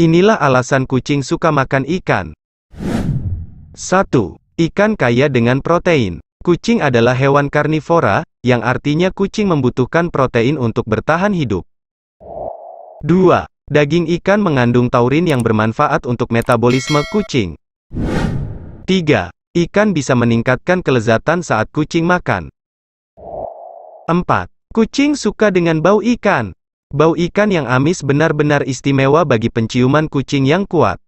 Inilah alasan kucing suka makan ikan. 1. Ikan kaya dengan protein. Kucing adalah hewan karnivora, yang artinya kucing membutuhkan protein untuk bertahan hidup. 2. Daging ikan mengandung taurin yang bermanfaat untuk metabolisme kucing. 3. Ikan bisa meningkatkan kelezatan saat kucing makan. 4. Kucing suka dengan bau ikan. Bau ikan yang amis benar-benar istimewa bagi penciuman kucing yang kuat.